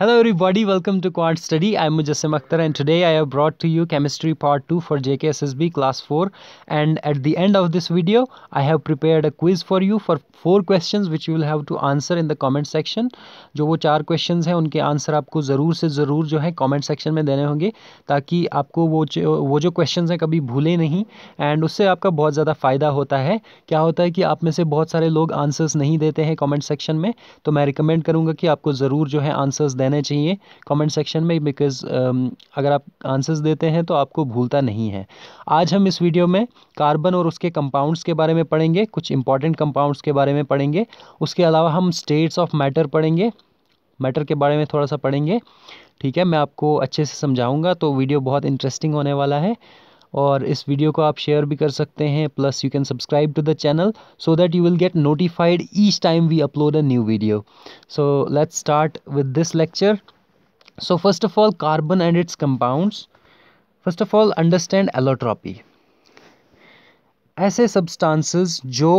Hello everybody, welcome to Quant Study. I'm Mujassim Akhtar and today I have brought to you Chemistry Part 2 for JKSSB Class 4 and at the end of this video I have prepared a quiz for you for 4 questions which you will have to answer in the comment section. जो वो चार questions हैं उनके answer आपको ज़रूर से ज़रूर जो है comment section में देने होंगे ताकि आपको वो वो जो questions हैं कभी भूले नहीं and उससे आपका बहुत ज़्यादा फ़ायदा होता है क्या होता है कि आप में से बहुत सारे लोग आंसर्स नहीं देते हैं कॉमेंट सेक्शन में तो मैं रिकमेंड करूँगा कि आपको ज़रूर जो है आंसर्स दें रहने चाहिए कमेंट सेक्शन में बिकॉज um, अगर आप आंसर्स देते हैं तो आपको भूलता नहीं है आज हम इस वीडियो में कार्बन और उसके कंपाउंड्स के बारे में पढ़ेंगे कुछ इंपॉर्टेंट कंपाउंड्स के बारे में पढ़ेंगे उसके अलावा हम स्टेट्स ऑफ मैटर पढ़ेंगे मैटर के बारे में थोड़ा सा पढ़ेंगे ठीक है मैं आपको अच्छे से समझाऊंगा तो वीडियो बहुत इंटरेस्टिंग होने वाला है और इस वीडियो को आप शेयर भी कर सकते हैं plus you can subscribe to the channel so that you will get notified each time we upload a new video so let's start with this lecture so first of all carbon and its compounds first of all understand allotropy ऐसे substances जो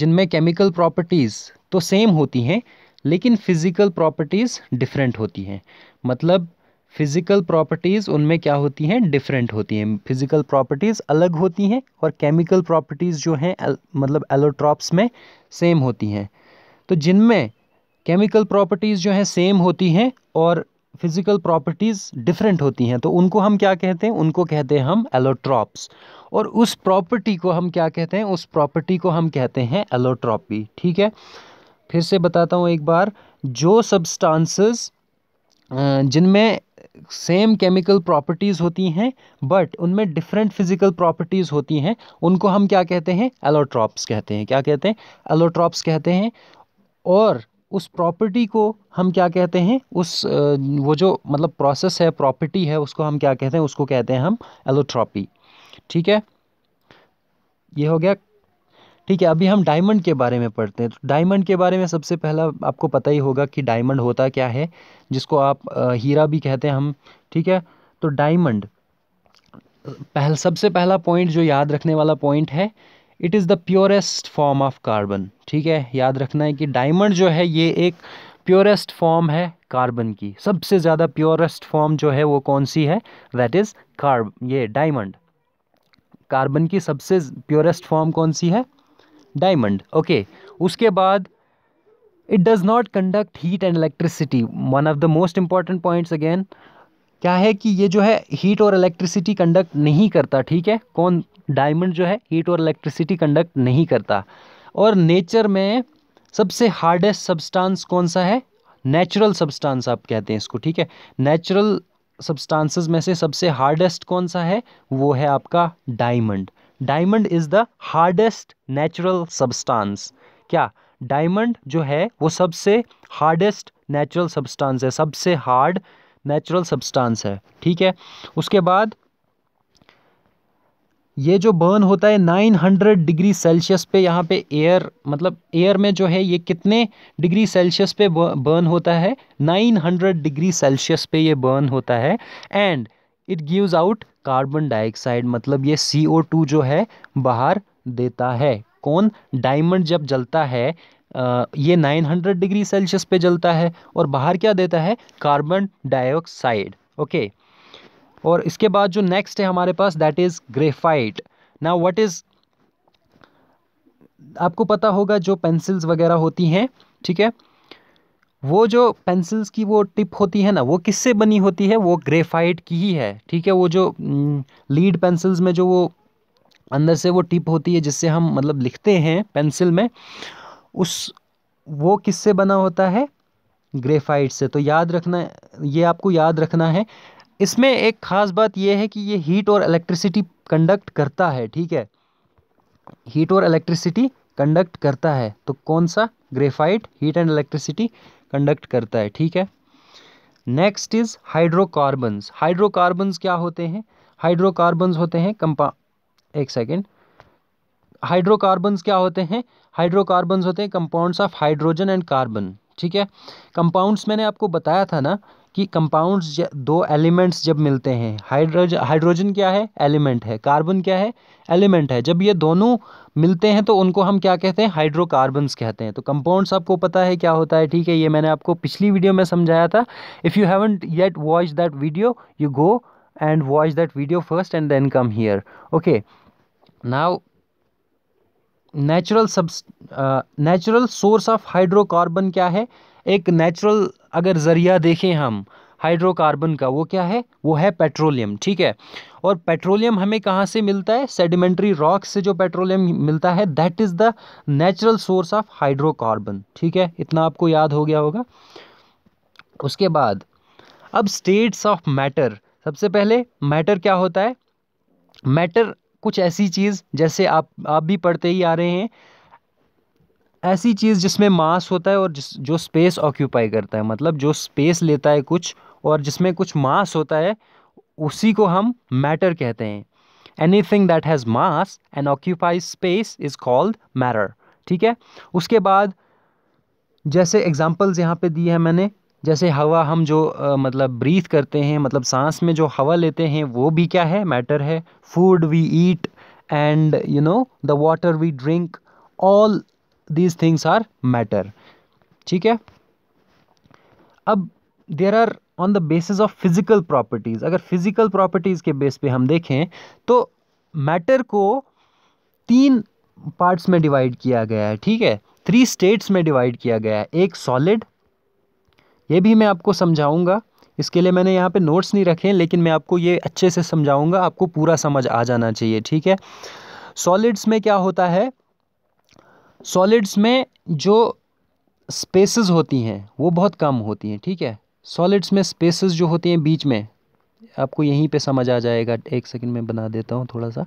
जिनमें chemical properties तो same होती हैं लेकिन physical properties different होती हैं मतलब फिज़िकल प्रॉपर्टीज़ उनमें क्या होती हैं डिफरेंट होती हैं फिज़िकल प्रॉपर्टीज़ अलग होती हैं और केमिकल प्रॉपर्टीज़ जो हैं मतलब एलोट्रॉप्स में सेम होती हैं तो जिनमें केमिकल प्रॉपर्टीज़ जो हैं सेम होती हैं और फिज़िकल प्रॉपर्टीज़ डिफरेंट होती हैं तो उनको हम क्या कहते हैं उनको कहते हैं हम एलोट्रॉप्स और उस प्रॉपर्टी को हम क्या कहते हैं उस प्रॉपर्टी को हम कहते हैं एलोट्रॉपी ठीक है फिर से बताता हूँ एक बार जो सब्सटांसेस जिनमें सेम केमिकल प्रॉपर्टीज़ होती हैं बट उनमें डिफरेंट फिज़िकल प्रॉपर्टीज़ होती हैं उनको हम क्या कहते हैं एलोट्रॉप्स कहते हैं क्या कहते हैं एलोट्रॉप्स कहते हैं और उस प्रॉपर्टी को हम क्या कहते हैं उस वो जो मतलब प्रोसेस है प्रॉपर्टी है उसको हम क्या कहते हैं उसको कहते हैं हम एलोट्रॉपी ठीक है ये हो गया ठीक है अभी हम डायमंड के बारे में पढ़ते हैं तो डायमंड के बारे में सबसे पहला आपको पता ही होगा कि डायमंड होता क्या है जिसको आप हीरा भी कहते हैं हम ठीक है तो डायमंड पहल सबसे पहला पॉइंट जो याद रखने वाला पॉइंट है it is the purest form of carbon ठीक है याद रखना है कि डायमंड जो है ये एक प्योरेस्ट फॉर्म है कार्बन की सबसे ज़्यादा प्योरेस्ट फॉर्म जो है वो कौन सी है दैट इज़ कार्ब ये डायमंड कार्बन की सबसे प्योरेस्ट फॉर्म कौन सी है डायमंड ओके उसके बाद it does not conduct heat and electricity one of the most important points again क्या है कि ये जो है हीट और इलेक्ट्रिसिटी कंडक्ट नहीं करता ठीक है कौन डायमंड जो है हीट और इलेक्ट्रिसिटी कंडक्ट नहीं करता और नेचर में सबसे हार्डेस्ट सब्सटेंस कौन सा है नेचुरल सब्सटेंस आप कहते हैं इसको ठीक है नेचुरल सब्सटेंसेस में से सबसे हार्डेस्ट कौन सा है वो है आपका diamond diamond is the hardest natural substance क्या डायमंड जो है वो सबसे हार्डेस्ट नेचुरल सब्सटेंस है सबसे हार्ड नेचुरल सब्सटेंस है ठीक है उसके बाद ये जो बर्न होता है 900 डिग्री सेल्सियस पे यहाँ पे एयर मतलब एयर में जो है ये कितने डिग्री सेल्सियस पे बर्न होता है 900 डिग्री सेल्सियस पे ये बर्न होता है and it gives out carbon dioxide मतलब ये सी ओ टू जो है बाहर देता है कौन डायमंड जब जलता है ये ये 900 डिग्री सेल्सियस पे जलता है और बाहर क्या देता है कार्बन डाइऑक्साइड ओके और इसके बाद जो नेक्स्ट है हमारे पास that is graphite now what is आपको पता होगा जो पेंसिल्स वगैरह होती हैं ठीक है वो जो पेंसिल्स की वो टिप होती है ना वो किससे बनी होती है वो ग्रेफाइट की ही है ठीक है वो जो लीड पेंसिल्स में जो वो अंदर से वो टिप होती है जिससे हम मतलब लिखते हैं पेंसिल में उस वो किससे बना होता है ग्रेफाइट से तो याद रखना ये आपको याद रखना है इसमें एक ख़ास बात यह है कि ये हीट और इलेक्ट्रिसिटी कंडक्ट करता है ठीक है हीट और इलेक्ट्रिसिटी कंडक्ट करता है तो कौन सा graphite heat and electricity conduct करता है ठीक है नेक्स्ट इज हाइड्रोकार्बन्स हाइड्रोकार्बन्स क्या होते हैं हाइड्रोकार्बन्स होते हैं कंपा एक सेकेंड हाइड्रोकार्बन्स क्या होते हैं हाइड्रोकार्बन्स होते हैं compounds of hydrogen and carbon ठीक है कंपाउंड्स मैंने आपको बताया था ना कि कंपाउंड्स दो एलिमेंट्स जब मिलते हैं हाइड्रोज हाइड्रोजन क्या है एलिमेंट है कार्बन क्या है एलिमेंट है जब ये दोनों मिलते हैं तो उनको हम क्या कहते हैं हाइड्रोकार्बन्स कहते हैं तो कंपाउंड्स आपको पता है क्या होता है ठीक है ये मैंने आपको पिछली वीडियो में समझाया था if you haven't yet watch that video you go and watch that video first and then come here okay now natural सब नेचुरल सोर्स ऑफ हाइड्रोकार्बन क्या है एक नेचुरल अगर ज़रिया देखें हम हाइड्रोकार्बन का वो क्या है वो है पेट्रोलियम ठीक है और पेट्रोलियम हमें कहाँ से मिलता है सेडिमेंट्री रॉक से जो पेट्रोलियम मिलता है that is the natural source of hydrocarbon ठीक है इतना आपको याद हो गया होगा उसके बाद अब स्टेट्स ऑफ मैटर सबसे पहले मैटर क्या होता है मैटर कुछ ऐसी चीज़ जैसे आप आप भी पढ़ते ही आ रहे हैं ऐसी चीज़ जिसमें मास होता है और जिस जो स्पेस ऑक्यूपाई करता है मतलब जो स्पेस लेता है कुछ और जिसमें कुछ मास होता है उसी को हम मैटर कहते हैं anything that has mass and occupy space is called matter ठीक है उसके बाद जैसे एग्जाम्पल्स यहाँ पे दिए हैं मैंने जैसे हवा हम जो आ, मतलब ब्रीथ करते हैं मतलब सांस में जो हवा लेते हैं वो भी क्या है मैटर है food we eat and you know the water we drink all these things are matter ठीक है अब there are on the basis of physical properties अगर फिज़िकल प्रॉपर्टीज़ के बेस पे हम देखें तो मैटर को तीन पार्ट्स में डिवाइड किया गया है ठीक है थ्री स्टेट्स में डिवाइड किया गया है एक सॉलिड ये भी मैं आपको समझाऊंगा इसके लिए मैंने यहाँ पे नोट्स नहीं रखे लेकिन मैं आपको ये अच्छे से समझाऊंगा आपको पूरा समझ आ जाना चाहिए ठीक है सॉलिड्स में क्या होता है सॉलिड्स में जो स्पेसेस होती हैं वो बहुत कम होती हैं ठीक है सॉलिड्स में स्पेसेस जो होती हैं बीच में आपको यहीं पे समझ आ जाएगा एक सेकंड में बना देता हूँ थोड़ा सा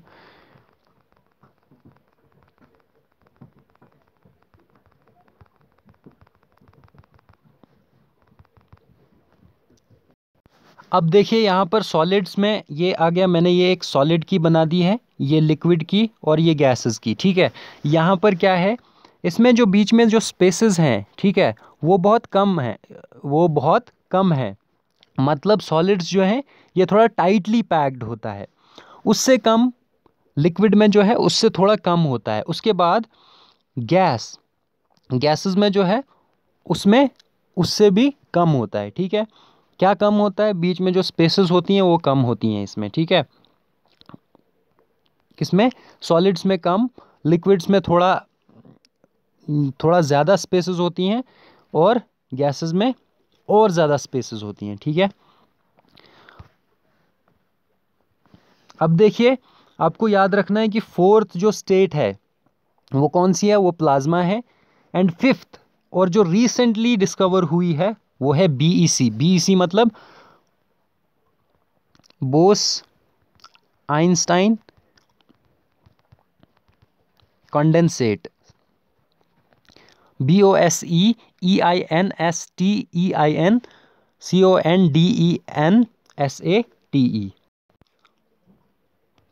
अब देखिए यहाँ पर सॉलिड्स में ये आ गया मैंने ये एक सॉलिड की बना दी है ये लिक्विड की और ये गैसेस की ठीक है यहाँ पर क्या है इसमें जो बीच में जो स्पेसेस हैं ठीक है वो बहुत कम है वो बहुत कम है मतलब सॉलिड्स जो हैं ये थोड़ा टाइटली पैक्ड होता है उससे कम लिक्विड में जो है उससे थोड़ा कम होता है उसके बाद गैस गैसेस में जो है उसमें उससे भी कम होता है ठीक है क्या कम होता है बीच में जो स्पेसेस होती हैं वो कम होती हैं इसमें ठीक है किसमें सॉलिड्स में कम लिक्विड्स में थोड़ा थोड़ा ज़्यादा स्पेसेस होती हैं और गैसेस में और ज़्यादा स्पेसेस होती हैं ठीक है अब देखिए आपको याद रखना है कि फोर्थ जो स्टेट है वो कौन सी है वो प्लाज्मा है एंड फिफ्थ और जो रिसेंटली डिस्कवर हुई है वो है बीईसी बीईसी e e मतलब Bose Einstein condensate B O S E E I N S T E I N C O N D E N S A T E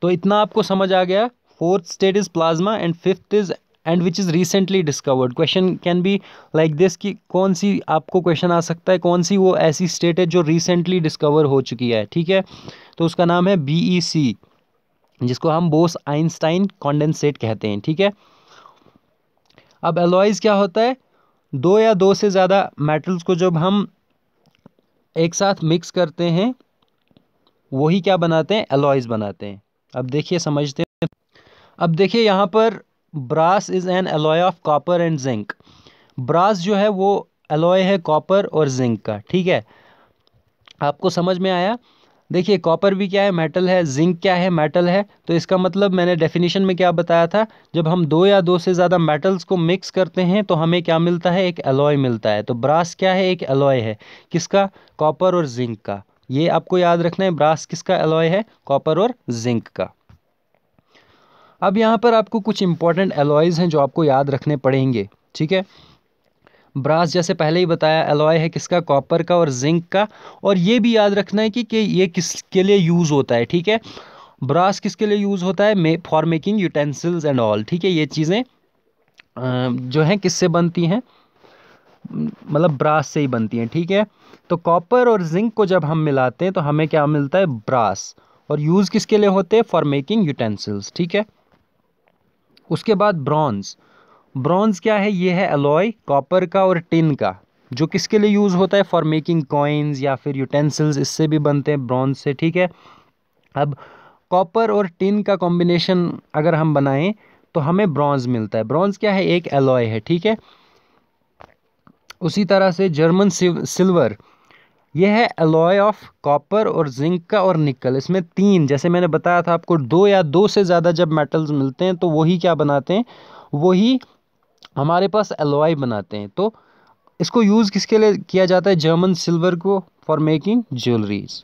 तो इतना आपको समझ आ गया fourth state is plasma and fifth is and which is recently discovered question can be like this कि कौन सी आपको question आ सकता है कौन सी वो ऐसी स्टेट है जो रिसेंटली डिस्कवर हो चुकी है ठीक है तो उसका नाम है बी ई सी जिसको हम बोस आइंस्टाइन कॉन्डेंसेट कहते हैं ठीक है अब एलॉइज क्या होता है दो या दो से ज़्यादा मेटल्स को जब हम एक साथ मिक्स करते हैं वही क्या बनाते हैं एलॉइज बनाते हैं अब देखिए समझते हैं अब देखिए यहाँ पर brass is an alloy of copper and zinc brass जो है वो एलॉय है कॉपर और जिंक का ठीक है आपको समझ में आया देखिए कॉपर भी क्या है मेटल है जिंक क्या है मेटल है तो इसका मतलब मैंने डेफिनेशन में क्या बताया था जब हम दो या दो से ज़्यादा मेटल्स को मिक्स करते हैं तो हमें क्या मिलता है एक एलॉय मिलता है तो ब्रास क्या है एक एलॉय है किसका कॉपर और जिंक का ये आपको याद रखना है ब्रास किसका एलॉय है कॉपर और जिंक का अब यहाँ पर आपको कुछ इंपॉर्टेंट एलॉयज़ हैं जो आपको याद रखने पड़ेंगे ठीक है ब्रास जैसे पहले ही बताया एलॉय है किसका कॉपर का और जिंक का और ये भी याद रखना है कि, कि ये किसके लिए यूज़ होता है ठीक है ब्रास किसके लिए यूज़ होता है for making utensils and all ठीक है ये चीज़ें जो हैं किससे बनती हैं मतलब ब्रास से ही बनती हैं ठीक है तो कॉपर और जिंक को जब हम मिलाते हैं तो हमें क्या मिलता है ब्रास और यूज़ किसके लिए होते हैं फॉर मेकिंग यूटेंसिल्स ठीक है उसके बाद ब्रॉन्ज़ ब्रॉन्ज़ क्या है ये है एलॉय कॉपर का और टिन का जो किसके लिए यूज़ होता है फॉर मेकिंग कॉइन्स या फिर यूटेंसिल्स इससे भी बनते हैं ब्रॉन्ज से ठीक है अब कॉपर और टिन का कॉम्बिनेशन अगर हम बनाएं तो हमें ब्रॉन्ज मिलता है ब्रॉन्ज क्या है एक एलॉय है ठीक है उसी तरह से जर्मन सिल्वर यह है अलॉय ऑफ कॉपर और जिंक का और निकल इसमें तीन जैसे मैंने बताया था आपको दो या दो से ज़्यादा जब मेटल्स मिलते हैं तो वही क्या बनाते हैं वही हमारे पास एलॉय बनाते हैं तो इसको यूज़ किसके लिए किया जाता है जर्मन सिल्वर को फॉर मेकिंग ज्वेलरीज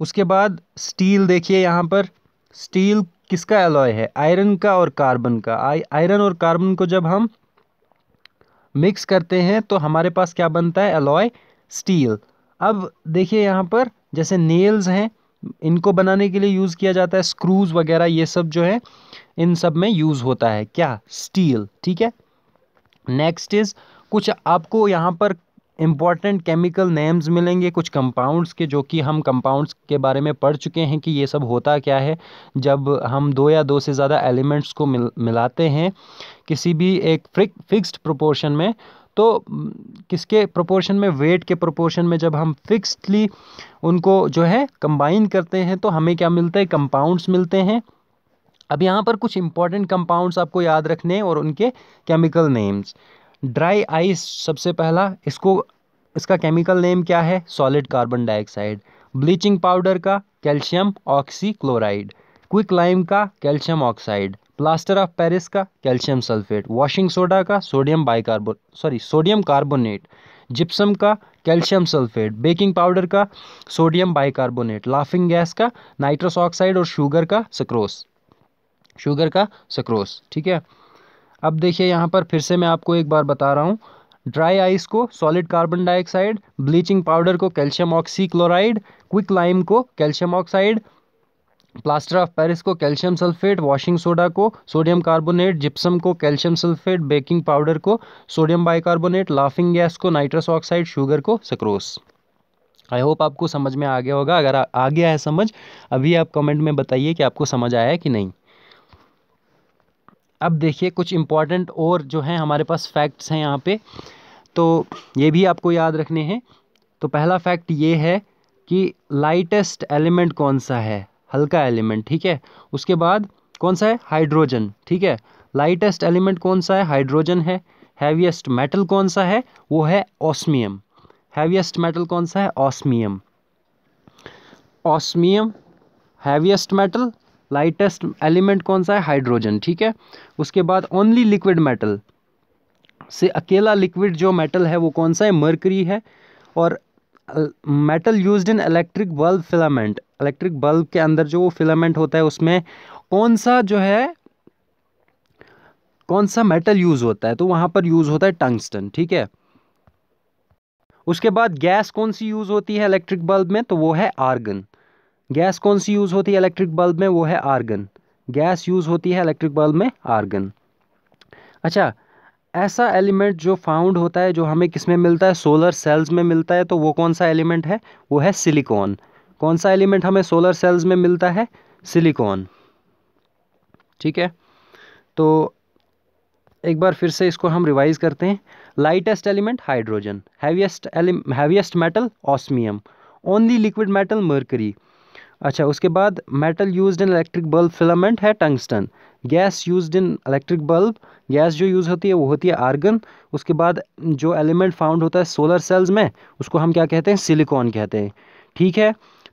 उसके बाद स्टील देखिए यहाँ पर स्टील किसका एलॉय है आयरन का और कार्बन का आयरन और कार्बन को जब हम मिक्स करते हैं तो हमारे पास क्या बनता है एलॉय स्टील अब देखिए यहाँ पर जैसे नेल्स हैं इनको बनाने के लिए यूज़ किया जाता है स्क्रूज़ वगैरह ये सब जो है इन सब में यूज़ होता है क्या स्टील ठीक है नेक्स्ट इज़ कुछ आपको यहाँ पर इम्पॉर्टेंट केमिकल नेम्स मिलेंगे कुछ कंपाउंड्स के जो कि हम कंपाउंड्स के बारे में पढ़ चुके हैं कि ये सब होता क्या है जब हम दो या दो से ज़्यादा एलिमेंट्स को मिल मिलाते हैं किसी भी एक फिक्स्ड प्रोपोर्शन में तो किसके प्रोपोर्शन में वेट के प्रोपोर्शन में जब हम फिक्सडली उनको जो है कंबाइन करते हैं तो हमें क्या मिलता है कंपाउंड्स मिलते हैं अब यहाँ पर कुछ इंपॉर्टेंट कंपाउंड्स आपको याद रखने और उनके केमिकल नेम्स ड्राई आइस सबसे पहला इसको इसका केमिकल नेम क्या है solid carbon dioxide bleaching powder का कैल्शियम ऑक्सीक्लोराइड क्विक लाइम का calcium oxide plaster of Paris का कैल्शियम सल्फेट वॉशिंग सोडा का sodium bicarbo sorry sodium carbonate gypsum का कैल्शियम सल्फेट बेकिंग पाउडर का सोडियम बाइकार्बोनेट लाफिंग गैस का nitrous oxide और sugar का sucrose sugar का sucrose ठीक है अब देखिए यहाँ पर फिर से मैं आपको एक बार बता रहा हूँ ड्राई आइस को solid carbon dioxide bleaching powder को calcium oxychloride quick lime को calcium oxide plaster of Paris को कैल्शियम सल्फेट वॉशिंग सोडा को सोडियम कार्बोनेट जिप्सम को कैल्शियम सल्फेट बेकिंग पाउडर को सोडियम बाइकार्बोनेट लाफिंग गैस को nitrous oxide sugar को sucrose I hope आपको समझ में आ गया होगा अगर आ, आ गया है समझ अभी आप कमेंट में बताइए कि आपको समझ आया है कि नहीं अब देखिए कुछ इम्पॉर्टेंट और जो हैं हमारे पास फैक्ट्स हैं यहाँ पे तो ये भी आपको याद रखने हैं तो पहला फैक्ट ये है कि लाइटेस्ट एलिमेंट कौन सा है हल्का एलिमेंट ठीक है उसके बाद कौन सा है हाइड्रोजन ठीक है लाइटेस्ट एलिमेंट कौन सा है हाइड्रोजन है हैवीएस्ट मेटल कौन सा है वो है ऑस्मियम हैवीएस्ट मेटल कौन सा है osmium osmium heaviest metal lightest element कौन सा है हाइड्रोजन ठीक है उसके बाद ओनली लिक्विड मेटल से अकेला लिक्विड जो मेटल है वो कौन सा है मर्करी है और metal use in electric bulb filament electric bulb के अंदर जो वो फिलामेंट होता है उसमें कौन सा जो है कौन सा मेटल यूज़ होता है तो वहां पर यूज़ होता है टंगस्टन ठीक है उसके बाद गैस कौन सी यूज़ होती है इलेक्ट्रिक बल्ब में तो वो है आर्गन गैस कौन सी यूज़ होती है इलेक्ट्रिक बल्ब में वो है आर्गन गैस यूज़ होती है इलेक्ट्रिक बल्ब में आर्गन अच्छा ऐसा एलिमेंट जो फाउंड होता है जो हमें किस में मिलता है सोलर सेल्स में मिलता है तो वो कौन सा एलिमेंट है वो है सिलिकॉन कौन सा एलिमेंट हमें सोलर सेल्स में मिलता है सिलिकॉन ठीक है तो एक बार फिर से इसको हम रिवाइज़ करते हैं lightest element hydrogen heaviest elem heaviest metal osmium only liquid metal mercury अच्छा उसके बाद metal used in electric bulb filament है tungsten gas used in electric bulb gas जो यूज़ होती है वो होती है आर्गन उसके बाद जो एलिमेंट फाउंड होता है सोलर सेल्स में उसको हम क्या कहते हैं सिलिकॉन कहते हैं ठीक है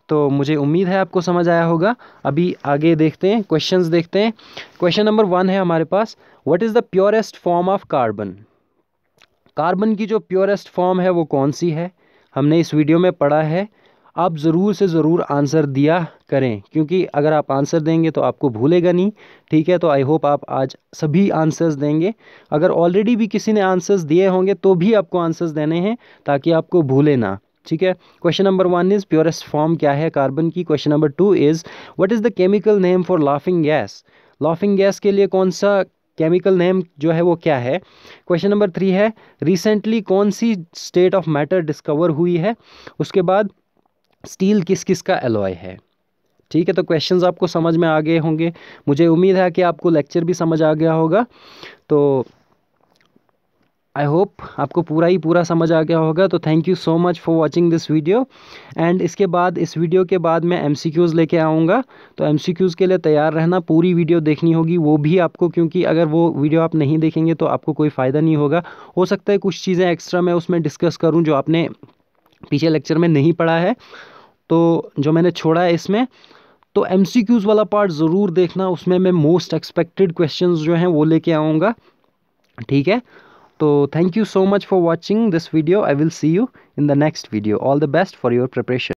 तो मुझे उम्मीद है आपको समझ आया होगा अभी आगे देखते हैं क्वेश्चन देखते हैं क्वेश्चन नंबर वन है हमारे पास what is the purest form of carbon carbon की जो प्योरेस्ट फॉर्म है वो कौन सी है हमने इस वीडियो में पढ़ा है आप ज़रूर से ज़रूर आंसर दिया करें क्योंकि अगर आप आंसर देंगे तो आपको भूलेगा नहीं ठीक है तो आई होप आप आज सभी आंसर्स देंगे अगर ऑलरेडी भी किसी ने आंसर्स दिए होंगे तो भी आपको आंसर्स देने हैं ताकि आपको भूले ना ठीक है question number one is purest form क्या है कार्बन की question number two is what is the chemical name for laughing gas laughing gas के लिए कौन सा केमिकल नेम जो है वो क्या है क्वेश्चन नंबर थ्री है रिसेंटली कौन सी स्टेट ऑफ मैटर डिस्कवर हुई है उसके बाद स्टील किस किस का एलॉय है ठीक है तो क्वेश्चंस आपको समझ में आ गए होंगे मुझे उम्मीद है कि आपको लेक्चर भी समझ आ गया होगा तो आई होप आपको पूरा ही पूरा समझ आ गया होगा तो thank you so much for watching this video and इसके बाद इस वीडियो के बाद मैं एमसीक्यूज़ लेके आऊँगा तो एमसीक्यूज़ के लिए तैयार रहना पूरी वीडियो देखनी होगी वो भी आपको क्योंकि अगर वो वीडियो आप नहीं देखेंगे तो आपको कोई फ़ायदा नहीं होगा हो सकता है कुछ चीज़ें एक्स्ट्रा मैं उसमें डिस्कस करूँ जो आपने पीछे लेक्चर में नहीं पढ़ा है तो जो मैंने छोड़ा है इसमें तो एम वाला पार्ट ज़रूर देखना उसमें मैं मोस्ट एक्सपेक्टेड क्वेश्चन जो हैं वो लेके आऊँगा ठीक है तो thank you so much for watching this video I will see you in the next video all the best for your preparation